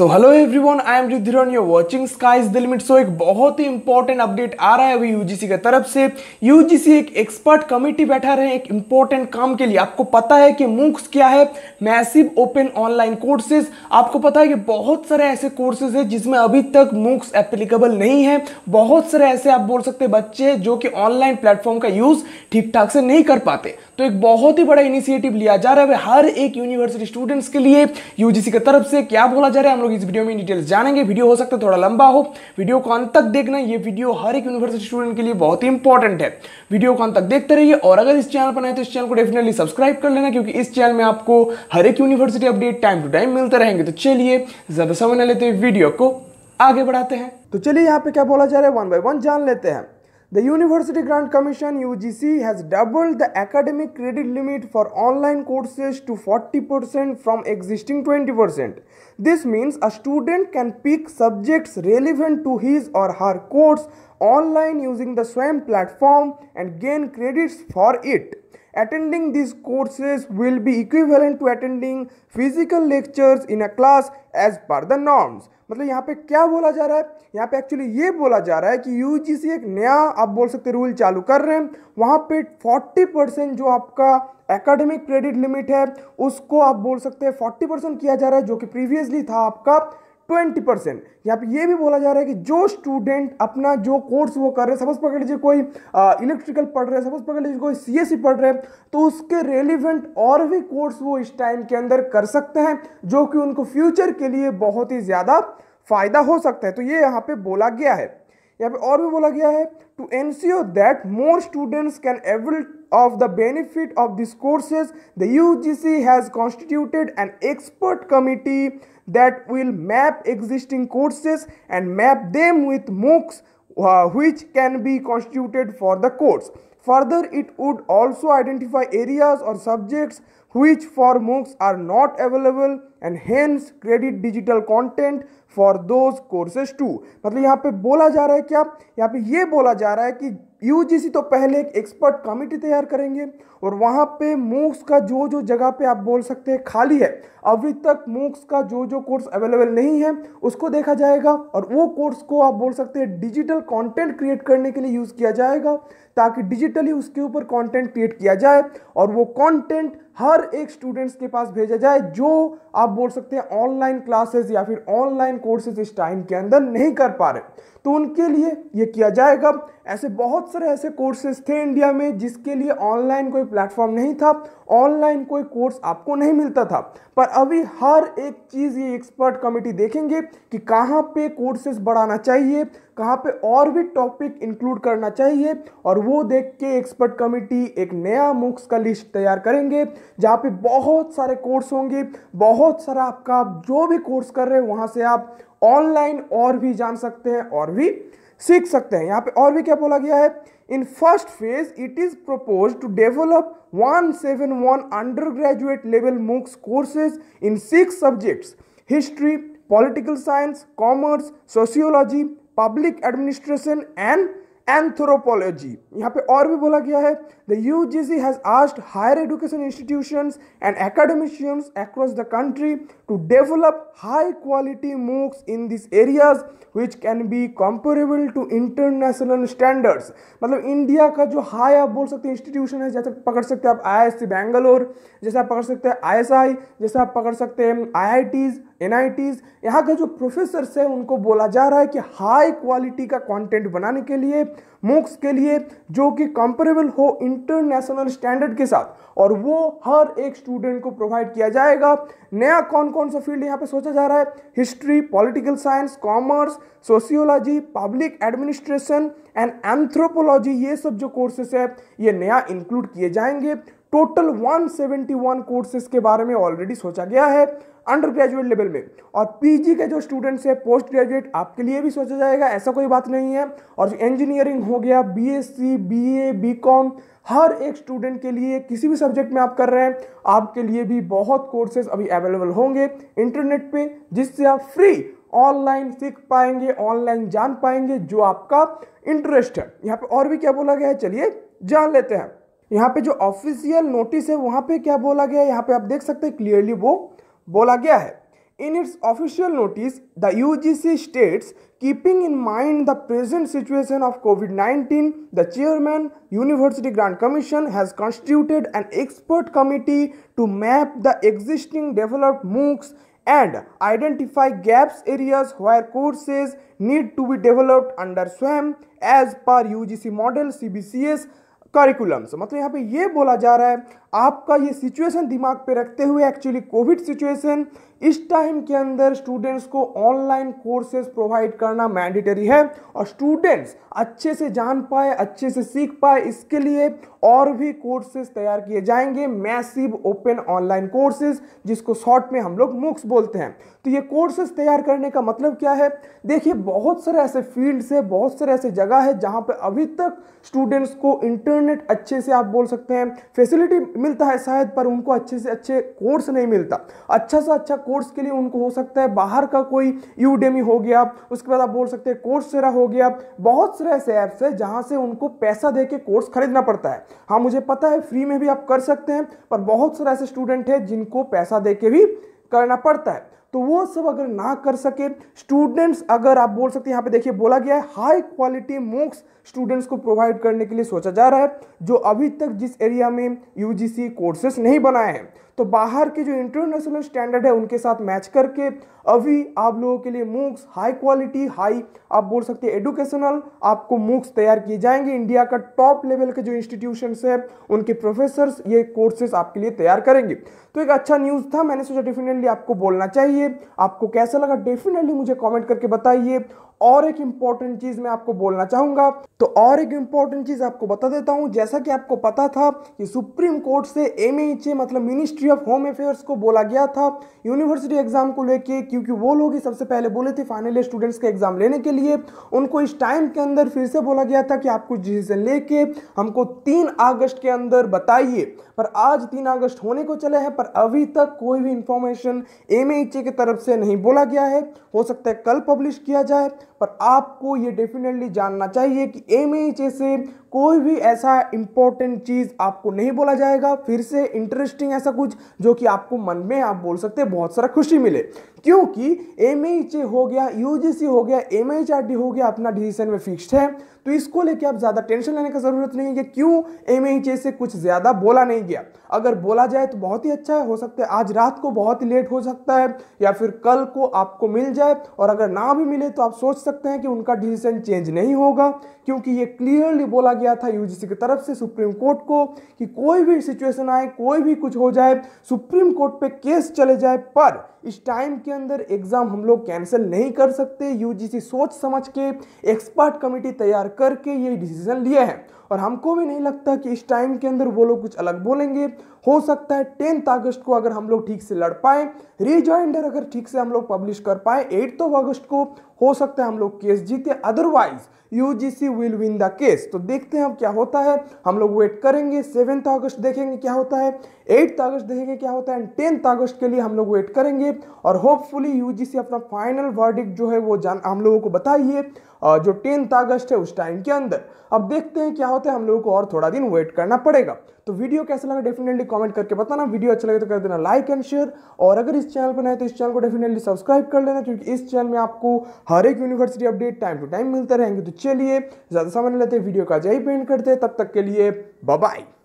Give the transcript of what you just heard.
So hello everyone I am Ridhiran you watching sky the limit so एक बहुत ही important update आ रहा है अभी यूजीसी की तरफ से यूजीसी एक एक्सपर्ट कमेटी बैठा रहे हैं एक इंपॉर्टेंट काम के लिए आपको पता है कि मूक्स क्या है मैसिव ओपन ऑनलाइन कोर्सेज आपको पता है कि बहुत सारे ऐसे कोर्सेज है जिसमें अभी तक मूक्स एप्लीकेबल नहीं है बहुत सारे ऐसे आप बोल सकते बच्चे जो कि ऑनलाइन प्लेटफॉर्म का यूज ठीक ठाक से नहीं कर पाते तो एक बहुत ही बड़ा इनिशिएटिव लिया जा रहा है हर एक यूनिवर्सिटी स्टूडेंट्स के लिए यूजीसी की तरफ से क्या बोला जा रहा है हम लोग इस वीडियो में डिटेल्स जानेंगे वीडियो हो सकता है थोड़ा लंबा हो वीडियो को अंत तक देखना ये वीडियो हर एक यूनिवर्सिटी स्टूडेंट के लिए बहुत ही इंपॉर्टेंट है वीडियो को अंत तक देखते रहिए और अगर इस चैनल पर आए तो इस चैनल को डेफिनेटली सब्सक्राइब कर लेना क्योंकि इस चैनल में आपको हर एक university update time to time मिलते रहेंगे तो चलिए ज्यादा समय न लेते वीडियो को आगे बढ़ाते हैं तो चलिए यहाँ पे क्या बोला जा रहा है वन बाय वन जान लेते हैं The University Grant Commission UGC has doubled the academic credit limit for online courses to 40% from existing 20%. This means a student can pick subjects relevant to his or her course online using the SWAM platform and gain credits for it. Attending these courses will be equivalent to attending physical lectures in a class as per the norms. मतलब यहाँ पे क्या बोला जा रहा है यहाँ पे एक्चुअली ये बोला जा रहा है कि यू एक नया आप बोल सकते रूल चालू कर रहे हैं वहाँ पे 40 परसेंट जो आपका एकेडमिक क्रेडिट लिमिट है उसको आप बोल सकते हैं 40 परसेंट किया जा रहा है जो कि प्रीवियसली था आपका ट्वेंटी परसेंट यहाँ पे ये भी बोला जा रहा है कि जो स्टूडेंट अपना जो कोर्स वो कर रहे हैं सपोज पकड़ लीजिए कोई इलेक्ट्रिकल पढ़ रहे हैं सपोज पकड़ लीजिए कोई सीएससी e पढ़ रहे हैं तो उसके रेलिवेंट और भी कोर्स वो इस टाइम के अंदर कर सकते हैं जो कि उनको फ्यूचर के लिए बहुत ही ज़्यादा फायदा हो सकता है तो ये यहाँ पे बोला गया है यहाँ पे और भी बोला गया है to ensure that more students can avail of the benefit of this courses the U G C has constituted an expert committee that will map existing courses and map them with MOOCs which can be constituted for the course Further, it would also identify areas or subjects which for MOOCs are not available and hence credit digital content for those courses too. मतलब यहाँ पे बोला जा रहा है क्या यहाँ पे ये बोला जा रहा है कि यू तो पहले एक एक्सपर्ट कमिटी तैयार करेंगे और वहाँ पे मूक्स का जो जो जगह पे आप बोल सकते हैं खाली है अभी तक मूक्स का जो जो कोर्स अवेलेबल नहीं है उसको देखा जाएगा और वो कोर्स को आप बोल सकते हैं डिजिटल कंटेंट क्रिएट करने के लिए यूज़ किया जाएगा ताकि डिजिटली उसके ऊपर कंटेंट क्रिएट किया जाए और वो कंटेंट हर एक स्टूडेंट्स के पास भेजा जाए जो आप बोल सकते हैं ऑनलाइन क्लासेस या फिर ऑनलाइन कोर्सेज इस टाइम के अंदर नहीं कर पा रहे तो उनके लिए ये किया जाएगा ऐसे बहुत सारे ऐसे कोर्सेज थे इंडिया में जिसके लिए ऑनलाइन कोई प्लेटफॉर्म नहीं था ऑनलाइन कोई कोर्स आपको नहीं मिलता था पर अभी हर एक चीज़ ये एक्सपर्ट कमेटी देखेंगे कि कहाँ पे कोर्सेज बढ़ाना चाहिए कहाँ पे और भी टॉपिक इंक्लूड करना चाहिए और वो देख के एक्सपर्ट कमिटी एक नया मुक्स का लिस्ट तैयार करेंगे जहाँ पे बहुत सारे कोर्स होंगे बहुत सारा आपका जो भी कोर्स कर रहे हैं वहाँ से आप ऑनलाइन और भी जान सकते हैं और भी सीख सकते हैं यहाँ पे और भी क्या बोला गया है in first phase it is propose to develop 171 undergraduate level MOOCs courses in six subjects history political science commerce sociology public administration and anthropology यहाँ पे और भी बोला गया है the U G C has asked higher education institution and academicians across the country to develop high quality MOOCs in this areas which can be comparable to international standards मतलब India का जो हाई आप बोल सकते हैं institution है जैसे पकड़ सकते हैं आप आई आई बैंगलोर जैसे आप पकड़ सकते हैं आई एस आई जैसे आप पकड़ सकते हैं आई आई टीज एन यहाँ के जो प्रोफेसर्स हैं उनको बोला जा रहा है कि हाई क्वालिटी का कंटेंट बनाने के लिए मुक्स के लिए जो कि कंपेरेबल हो इंटरनेशनल स्टैंडर्ड के साथ और वो हर एक स्टूडेंट को प्रोवाइड किया जाएगा नया कौन कौन सा फील्ड यहाँ पे सोचा जा रहा है history political science commerce sociology public administration and anthropology ये सब जो कोर्सेस है ये नया इंक्लूड किए जाएंगे टोटल 171 कोर्सेज के बारे में ऑलरेडी सोचा गया है अंडर ग्रेजुएट लेवल में और पीजी के जो स्टूडेंट्स हैं पोस्ट ग्रेजुएट आपके लिए भी सोचा जाएगा ऐसा कोई बात नहीं है और इंजीनियरिंग हो गया बीएससी बीए बीकॉम हर एक स्टूडेंट के लिए किसी भी सब्जेक्ट में आप कर रहे हैं आपके लिए भी बहुत कोर्सेज अभी अवेलेबल होंगे इंटरनेट पे जिससे आप फ्री ऑनलाइन सीख पाएंगे ऑनलाइन जान पाएंगे जो आपका इंटरेस्ट है यहाँ पे और भी क्या बोला गया है चलिए जान लेते हैं यहाँ पे जो ऑफिशियल नोटिस है वहाँ पे क्या बोला गया है यहाँ पे आप देख सकते हैं क्लियरली वो बोला गया है in its official notice the U G C states keeping in mind the present situation of COVID nineteen the chairman University Grants Commission has constituted an expert committee to map the existing develop MOOCs and identify gaps areas where courses need to be developed under Swayam as per U G C model C B C S curriculums मतलब यहाँ पे ये बोला जा रहा है आपका ये सिचुएशन दिमाग पे रखते हुए एक्चुअली कोविड सिचुएशन इस टाइम के अंदर स्टूडेंट्स को ऑनलाइन कोर्सेज प्रोवाइड करना मैंडेटरी है और स्टूडेंट्स अच्छे से जान पाए अच्छे से सीख पाए इसके लिए और भी कोर्सेज तैयार किए जाएंगे मैसिव ओपन ऑनलाइन कोर्सेज जिसको शॉर्ट में हम लोग मुक्स बोलते हैं तो ये कोर्सेज तैयार करने का मतलब क्या है देखिए बहुत सारे ऐसे फील्ड्स है बहुत सारे ऐसे जगह है जहाँ पर अभी तक स्टूडेंट्स को इंटरनेट अच्छे से आप बोल सकते हैं फैसिलिटी मिलता है शायद पर उनको अच्छे से अच्छे कोर्स नहीं मिलता अच्छा सा अच्छा कोर्स के लिए उनको हो सकता है बाहर का कोई यूडेमी हो गया उसके बाद आप बोल सकते हैं कोर्स सेरा हो गया बहुत सारे ऐसे ऐप्स है जहाँ से उनको पैसा दे के कोर्स खरीदना पड़ता है हाँ मुझे पता है फ्री में भी आप कर सकते हैं पर बहुत सारे ऐसे स्टूडेंट हैं जिनको पैसा दे के भी करना पड़ता है तो वो सब अगर ना कर सके स्टूडेंट्स अगर आप बोल सकते हैं यहाँ पे देखिए बोला गया है हाई क्वालिटी मोक्स स्टूडेंट्स को प्रोवाइड करने के लिए सोचा जा रहा है जो अभी तक जिस एरिया में यूजीसी कोर्सेस नहीं बनाए हैं तो बाहर के जो इंटरनेशनल स्टैंडर्ड है उनके साथ मैच करके अभी आप लोगों के लिए मूक्स हाई क्वालिटी हाई आप बोल सकते हैं एडुकेशनल आपको मूक्स तैयार किए जाएंगे इंडिया का टॉप लेवल के जो इंस्टीट्यूशन है उनके प्रोफेसर्स ये कोर्सेस आपके लिए तैयार करेंगे तो एक अच्छा न्यूज़ था मैंने सोचा डेफिनेटली आपको बोलना चाहिए आपको कैसा लगा डेफिनेटली मुझे कॉमेंट करके बताइए और एक इम्पॉर्टेंट चीज़ मैं आपको बोलना चाहूंगा तो और एक इंपॉर्टेंट चीज़ आपको बता देता हूँ जैसा कि आपको पता था कि सुप्रीम कोर्ट से एम मतलब मिनिस्ट्री ऑफ होम अफेयर्स को बोला गया था यूनिवर्सिटी एग्जाम को लेके क्योंकि वो लोग ही सबसे पहले बोले थे फाइनल ईयर स्टूडेंट्स के एग्जाम लेने के लिए उनको इस टाइम के अंदर फिर से बोला गया था कि आप कुछ डिसीजन लेके हमको तीन अगस्त के अंदर बताइए पर आज तीन अगस्त होने को चले हैं पर अभी तक कोई भी इंफॉर्मेशन एम की तरफ से नहीं बोला गया है हो सकता है कल पब्लिश किया जाए पर आपको ये डेफिनेटली जानना चाहिए कि एम से कोई भी ऐसा इंपॉर्टेंट चीज़ आपको नहीं बोला जाएगा फिर से इंटरेस्टिंग ऐसा कुछ जो कि आपको मन में आप बोल सकते हैं बहुत सारा खुशी मिले क्योंकि एम हो गया यू हो गया एम हो गया अपना डिसीजन में फिक्स्ड है तो इसको लेके आप ज़्यादा टेंशन लेने की ज़रूरत नहीं है क्यों एम से कुछ ज़्यादा बोला नहीं गया अगर बोला जाए तो बहुत ही अच्छा है हो सकता है आज रात को बहुत ही लेट हो सकता है या फिर कल को आपको मिल जाए और अगर ना भी मिले तो आप सोच सकते हैं कि उनका डिसीजन चेंज नहीं होगा क्योंकि ये क्लियरली बोला गया था यूजीसी की तरफ से सुप्रीम कोर्ट को कि कोई भी सिचुएशन आए कोई भी कुछ हो जाए सुप्रीम कोर्ट पे केस चले जाए पर इस टाइम के अंदर एग्ज़ाम हम लोग कैंसिल नहीं कर सकते यूजीसी सोच समझ के एक्सपर्ट कमेटी तैयार करके ये डिसीजन लिए हैं और हमको भी नहीं लगता कि इस टाइम के अंदर वो लोग कुछ अलग बोलेंगे हो सकता है टेंथ अगस्त को अगर हम लोग ठीक से लड़ पाए रिजॉइंडर अगर ठीक से हम लोग पब्लिश कर पाए एट्थ ऑफ अगस्त को हो सकता है हम लोग केस जीते otherwise UGC will win the case तो देखते हैं अब क्या होता है हम लोग वेट करेंगे सेवेंथ अगस्त देखेंगे क्या होता है एट्थ अगस्त देखेंगे क्या होता है एंड टेंथ अगस्त के लिए हम लोग वेट करेंगे बताइए और होपफुली यू जी अपना फाइनल वर्डिक जो है वो जान हम लोगों को बताइए जो टेंथ अगस्त है उस टाइम के अंदर अब देखते हैं क्या होता है हम लोगों को और थोड़ा दिन वेट करना पड़ेगा तो वीडियो कैसा लगा डेफिनेटली कमेंट करके बताना वीडियो अच्छा लगे तो कर देना लाइक एंड शेयर और अगर इस चैनल पर नए तो इस चैनल को डेफिनेटली सब्सक्राइब कर लेना क्योंकि इस चैनल में आपको हर एक university update time to time मिलते रहेंगे तो चलिए ज़्यादा समय लेते वीडियो का जय पेंट करते हैं तब तक के लिए बाय